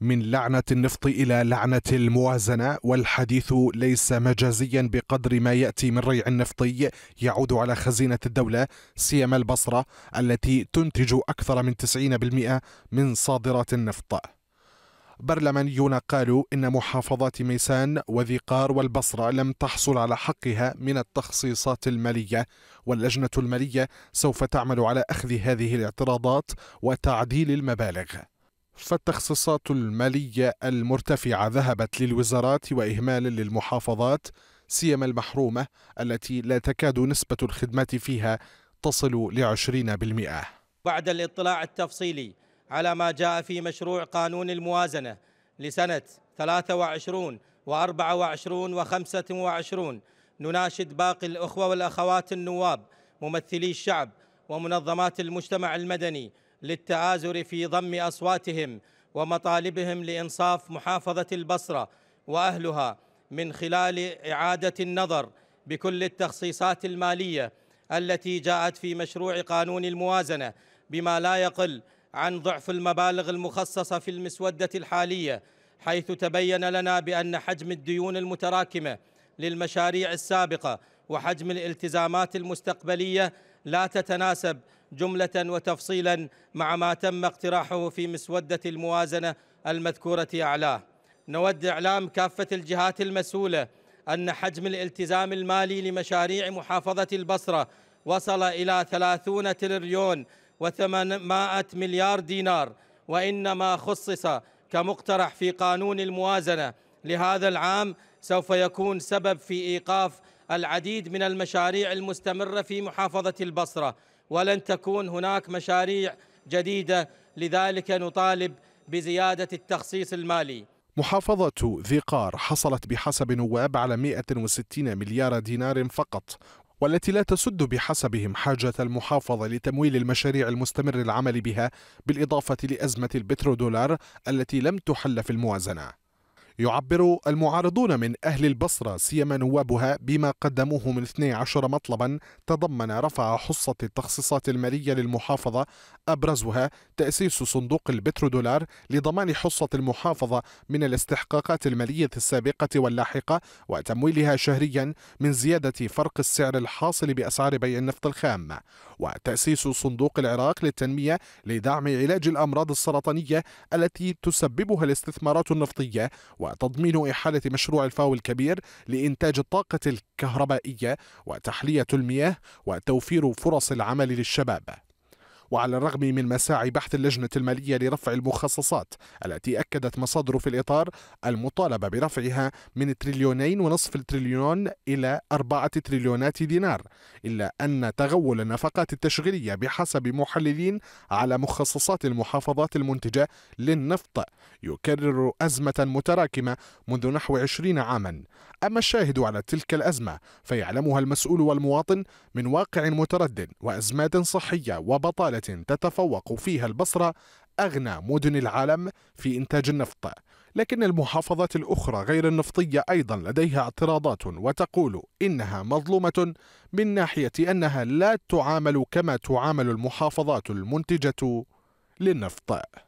من لعنة النفط إلى لعنة الموازنة والحديث ليس مجازيا بقدر ما يأتي من ريع نفطي يعود على خزينة الدولة سيما البصرة التي تنتج أكثر من 90% من صادرات النفط برلمانيون قالوا إن محافظات ميسان وذيقار والبصرة لم تحصل على حقها من التخصيصات المالية واللجنة المالية سوف تعمل على أخذ هذه الاعتراضات وتعديل المبالغ فالتخصيصات المالية المرتفعة ذهبت للوزارات وإهمال للمحافظات سيما المحرومة التي لا تكاد نسبة الخدمات فيها تصل لعشرين بالمئة بعد الاطلاع التفصيلي على ما جاء في مشروع قانون الموازنة لسنة 23 و24 و25 نناشد باقي الأخوة والأخوات النواب ممثلي الشعب ومنظمات المجتمع المدني للتآزر في ضم أصواتهم ومطالبهم لإنصاف محافظة البصرة وأهلها من خلال إعادة النظر بكل التخصيصات المالية التي جاءت في مشروع قانون الموازنة بما لا يقل عن ضعف المبالغ المخصصة في المسودة الحالية حيث تبين لنا بأن حجم الديون المتراكمة للمشاريع السابقة وحجم الالتزامات المستقبلية لا تتناسب جملة وتفصيلا مع ما تم اقتراحه في مسودة الموازنة المذكورة أعلاه نود إعلام كافة الجهات المسؤولة أن حجم الالتزام المالي لمشاريع محافظة البصرة وصل إلى 30 تريليون و800 مليار دينار وإنما خصص كمقترح في قانون الموازنة لهذا العام سوف يكون سبب في إيقاف العديد من المشاريع المستمرة في محافظة البصرة ولن تكون هناك مشاريع جديدة لذلك نطالب بزيادة التخصيص المالي محافظة ذي قار حصلت بحسب نواب على 160 مليار دينار فقط والتي لا تسد بحسبهم حاجة المحافظة لتمويل المشاريع المستمر العمل بها بالإضافة لأزمة البترودولار التي لم تحل في الموازنة يعبر المعارضون من أهل البصرة سيما نوابها بما قدموه من 12 مطلبا تضمن رفع حصة التخصيصات المالية للمحافظة أبرزها تأسيس صندوق البترودولار لضمان حصة المحافظة من الاستحقاقات المالية السابقة واللاحقة وتمويلها شهريا من زيادة فرق السعر الحاصل بأسعار بيع النفط الخام وتأسيس صندوق العراق للتنمية لدعم علاج الأمراض السرطانية التي تسببها الاستثمارات النفطية وتضمين إحالة مشروع الفاو الكبير لإنتاج الطاقة الكهربائية وتحلية المياه وتوفير فرص العمل للشباب وعلى الرغم من مساعي بحث اللجنة المالية لرفع المخصصات التي أكدت مصادر في الإطار المطالبة برفعها من تريليونين ونصف التريليون إلى أربعة تريليونات دينار إلا أن تغول النفقات التشغيلية بحسب محللين على مخصصات المحافظات المنتجة للنفط يكرر أزمة متراكمة منذ نحو عشرين عاما أما الشاهد على تلك الأزمة فيعلمها المسؤول والمواطن من واقع متردد وأزمات صحية وبطالة تتفوق فيها البصرة أغنى مدن العالم في إنتاج النفط لكن المحافظات الأخرى غير النفطية أيضا لديها اعتراضات وتقول إنها مظلومة من ناحية أنها لا تعامل كما تعامل المحافظات المنتجة للنفط